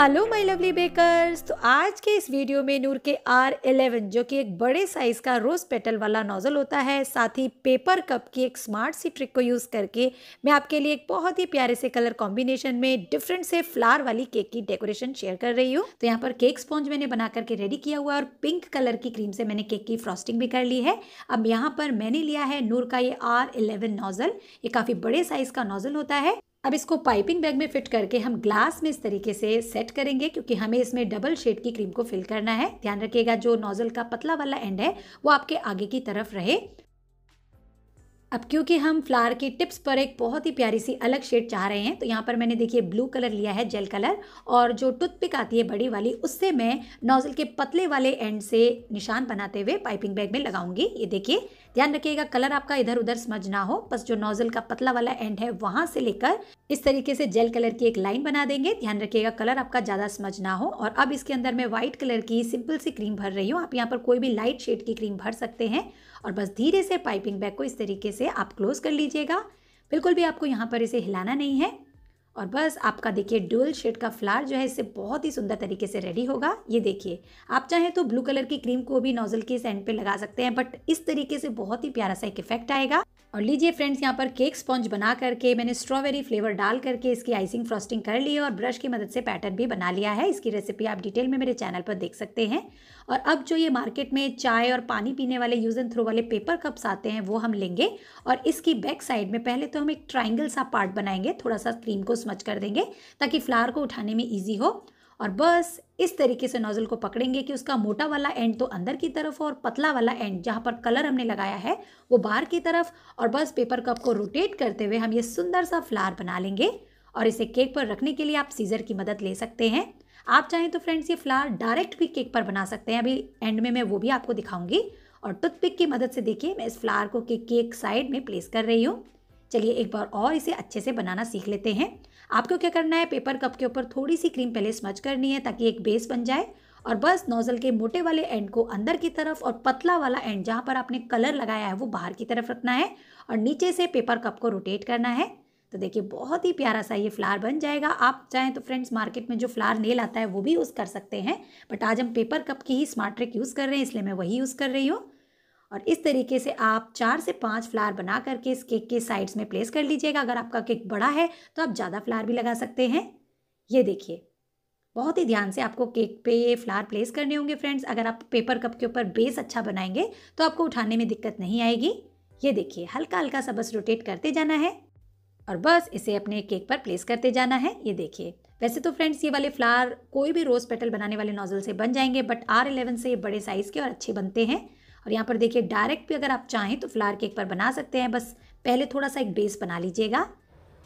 hello my lovely bakers तो आज के इस वीडियो में नूर के आर एलेवन जो कि एक बड़े साइज़ का रोज़ पेटल वाला नोज़ल होता है साथ ही पेपर कप की एक स्मार्ट सी ट्रिक को यूज़ करके मैं आपके लिए एक बहुत ही प्यारे से कलर कॉम्बिनेशन में डिफरेंट से फ्लावर वाली केक की डेकोरेशन शेयर कर रही हूँ तो यहाँ पर केक स्पॉन्ज मैंने बना करके रेडी किया हुआ और पिंक कलर की क्रीम से मैंने केक की फ्रॉस्टिंग भी कर ली है अब यहाँ पर मैंने लिया है नूर का ये आर इलेवन नोज़ल ये काफ़ी बड़े साइज़ का नोज़ल होता है अब इसको पाइपिंग बैग में फिट करके हम ग्लास में इस तरीके से सेट करेंगे क्योंकि हमें इसमें डबल शेड की क्रीम को फिल करना है ध्यान रखिएगा जो नोज़ल का पतला वाला एंड है वो आपके आगे की तरफ रहे अब क्योंकि हम फ्लावर की टिप्स पर एक बहुत ही प्यारी सी अलग शेड चाह रहे हैं तो यहाँ पर मैंने देखिए ब्लू कलर लिया है जेल कलर और जो टूथपिक आती है बड़ी वाली उससे मैं नोज़ल के पतले वाले एंड से निशान बनाते हुए पाइपिंग बैग में लगाऊंगी ये देखिए ध्यान रखिएगा कलर आपका इधर उधर समझ ना हो बस जो नोज़ल का पतला वाला एंड है वहां से लेकर इस तरीके से जेल कलर की एक लाइन बना देंगे ध्यान रखिएगा कलर आपका ज़्यादा समझ ना हो और अब इसके अंदर मैं व्हाइट कलर की सिंपल सी क्रीम भर रही हूँ आप यहाँ पर कोई भी लाइट शेड की क्रीम भर सकते हैं और बस धीरे से पाइपिंग बैग को इस तरीके से आप क्लोज़ कर लीजिएगा बिल्कुल भी आपको यहाँ पर इसे हिलाना नहीं है और बस आपका देखिए डुअल शेड का फ्लावर जो है इससे बहुत ही सुंदर तरीके से रेडी होगा ये देखिए आप चाहें तो ब्लू कलर की क्रीम को भी नोजल के सेंड एंड पे लगा सकते हैं बट इस तरीके से बहुत ही प्यारा सा एक इफेक्ट आएगा और लीजिए फ्रेंड्स यहाँ पर केक स्पॉन्ज बना करके मैंने स्ट्रॉबेरी फ्लेवर डाल करके इसकी आइसिंग फ्रॉस्टिंग कर ली है और ब्रश की मदद से पैटर्न भी बना लिया है इसकी रेसिपी आप डिटेल में मेरे चैनल पर देख सकते हैं और अब जो ये मार्केट में चाय और पानी पीने वाले यूज एंड थ्रो वाले पेपर कप्स आते हैं वो हम लेंगे और इसकी बैक साइड में पहले तो हम एक ट्राइंगल सा पार्ट बनाएंगे थोड़ा सा क्रीम को स्मच कर देंगे ताकि फ्लावर को उठाने में ईजी हो और बस इस तरीके से नोज़ल को पकड़ेंगे कि उसका मोटा वाला एंड तो अंदर की तरफ और पतला वाला एंड जहाँ पर कलर हमने लगाया है वो बाहर की तरफ और बस पेपर कप को रोटेट करते हुए हम ये सुंदर सा फ्लावर बना लेंगे और इसे केक पर रखने के लिए आप सीज़र की मदद ले सकते हैं आप चाहें तो फ्रेंड्स ये फ्लावर डायरेक्ट भी केक पर बना सकते हैं अभी एंड में मैं वो भी आपको दिखाऊंगी और टूथपिक की मदद से देखिए मैं इस फ्लावर को केक साइड में प्लेस कर रही हूँ चलिए एक बार और इसे अच्छे से बनाना सीख लेते हैं आपको क्या करना है पेपर कप के ऊपर थोड़ी सी क्रीम पहले स्मच करनी है ताकि एक बेस बन जाए और बस नोज़ल के मोटे वाले एंड को अंदर की तरफ और पतला वाला एंड जहाँ पर आपने कलर लगाया है वो बाहर की तरफ रखना है और नीचे से पेपर कप को रोटेट करना है तो देखिए बहुत ही प्यारा सा ये फ्लावर बन जाएगा आप चाहें तो फ्रेंड्स मार्केट में जो फ्लावर नेल आता है वो भी यूज़ कर सकते हैं बट आज हम पेपर कप की ही स्मार्ट ट्रिक यूज़ कर रहे हैं इसलिए मैं वही यूज़ कर रही हूँ और इस तरीके से आप चार से पाँच फ्लावर बना करके इस केक के साइड्स में प्लेस कर लीजिएगा अगर आपका केक बड़ा है तो आप ज़्यादा फ्लावर भी लगा सकते हैं ये देखिए बहुत ही ध्यान से आपको केक पे ये फ्लावर प्लेस करने होंगे फ्रेंड्स अगर आप पेपर कप के ऊपर बेस अच्छा बनाएंगे तो आपको उठाने में दिक्कत नहीं आएगी ये देखिए हल्का हल्का सा बस रोटेट करते जाना है और बस इसे अपने केक पर प्लेस करते जाना है ये देखिए वैसे तो फ्रेंड्स ये वाले फ्लावर कोई भी रोज़ पेटल बनाने वाले नोज़ल से बन जाएंगे बट आर एलेवन से ये बड़े साइज़ के और अच्छे बनते हैं और यहाँ पर देखिए डायरेक्ट भी अगर आप चाहें तो फ्लावर केक पर बना सकते हैं बस पहले थोड़ा सा एक बेस बना लीजिएगा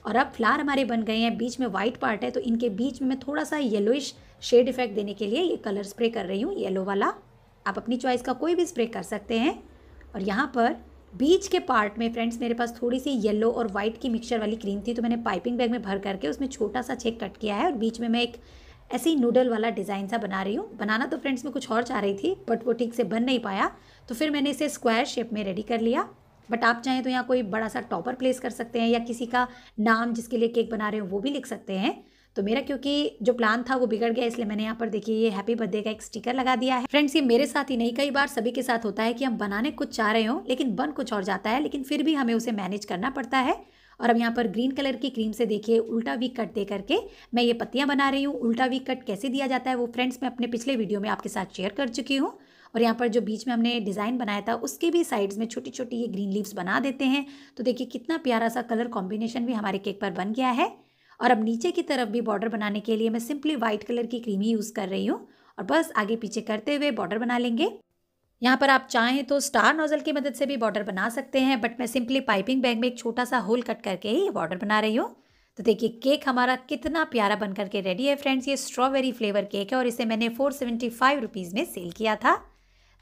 और अब फ्लावर हमारे बन गए हैं बीच में वाइट पार्ट है तो इनके बीच में मैं थोड़ा सा येलोइश शेड इफेक्ट देने के लिए ये कलर स्प्रे कर रही हूँ येलो वाला आप अपनी चॉइस का कोई भी स्प्रे कर सकते हैं और यहाँ पर बीच के पार्ट में फ्रेंड्स मेरे पास थोड़ी सी येलो और वाइट की मिक्सचर वाली क्रीम थी तो मैंने पाइपिंग बैग में भर करके उसमें छोटा सा छेक कट किया है और बीच में मैं एक ऐसे ही नूडल वाला डिज़ाइन सा बना रही हूँ बनाना तो फ्रेंड्स मैं कुछ और चाह रही थी बट वो ठीक से बन नहीं पाया तो फिर मैंने इसे स्क्वायर शेप में रेडी कर लिया बट आप चाहें तो यहाँ कोई बड़ा सा टॉपर प्लेस कर सकते हैं या किसी का नाम जिसके लिए केक बना रहे हो वो भी लिख सकते हैं तो मेरा क्योंकि जो प्लान था वो बिगड़ गया इसलिए मैंने यहाँ पर देखिए ये हैप्पी बर्थडे का एक स्टिकर लगा दिया है फ्रेंड्स ये मेरे साथ ही नहीं कई बार सभी के साथ होता है कि हम बनाने कुछ चाह रहे हो लेकिन बन कुछ और जाता है लेकिन फिर भी हमें उसे मैनेज करना पड़ता है और अब यहाँ पर ग्रीन कलर की क्रीम से देखिए उल्टा वी कट दे करके मैं ये पत्तियाँ बना रही हूँ उल्टा वी कट कैसे दिया जाता है वो फ्रेंड्स मैं अपने पिछले वीडियो में आपके साथ शेयर कर चुकी हूँ और यहाँ पर जो बीच में हमने डिज़ाइन बनाया था उसके भी साइड्स में छोटी छोटी ये ग्रीन लीव्स बना देते हैं तो देखिए कितना प्यारा सा कलर कॉम्बिनेशन भी हमारे केक पर बन गया है और अब नीचे की तरफ भी बॉर्डर बनाने के लिए मैं सिंपली वाइट कलर की क्रीम ही यूज़ कर रही हूँ और बस आगे पीछे करते हुए बॉर्डर बना लेंगे यहाँ पर आप चाहें तो स्टार नोज़ल की मदद से भी बॉर्डर बना सकते हैं बट मैं सिंपली पाइपिंग बैग में एक छोटा सा होल कट करके ही बॉर्डर बना रही हूँ तो देखिए केक हमारा कितना प्यारा बन करके रेडी है फ्रेंड्स ये स्ट्रॉबेरी फ्लेवर केक है और इसे मैंने फोर सेवेंटी फाइव रुपीज़ में सेल किया था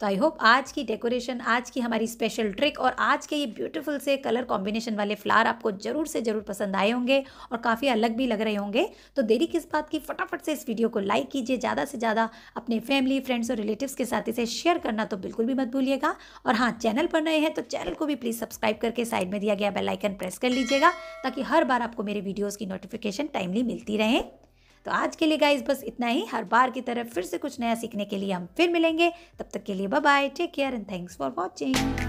तो आई होप आज की डेकोरेशन आज की हमारी स्पेशल ट्रिक और आज के ये ब्यूटीफुल से कलर कॉम्बिनेशन वाले फ्लावर आपको ज़रूर से ज़रूर पसंद आए होंगे और काफ़ी अलग भी लग रहे होंगे तो देरी किस बात की फटाफट से इस वीडियो को लाइक कीजिए ज़्यादा से ज़्यादा अपने फैमिली फ्रेंड्स और रिलेटिव्स के साथ इसे शेयर करना तो बिल्कुल भी मत भूलिएगा और हाँ चैनल पर नए हैं तो चैनल को भी प्लीज़ सब्सक्राइब करके साइड में दिया गया बेलाइकन प्रेस कर लीजिएगा ताकि हर बार आपको मेरे वीडियोज़ की नोटिफिकेशन टाइमली मिलती रहे तो आज के लिए गाइज बस इतना ही हर बार की तरह फिर से कुछ नया सीखने के लिए हम फिर मिलेंगे तब तक के लिए bye take care and thanks for watching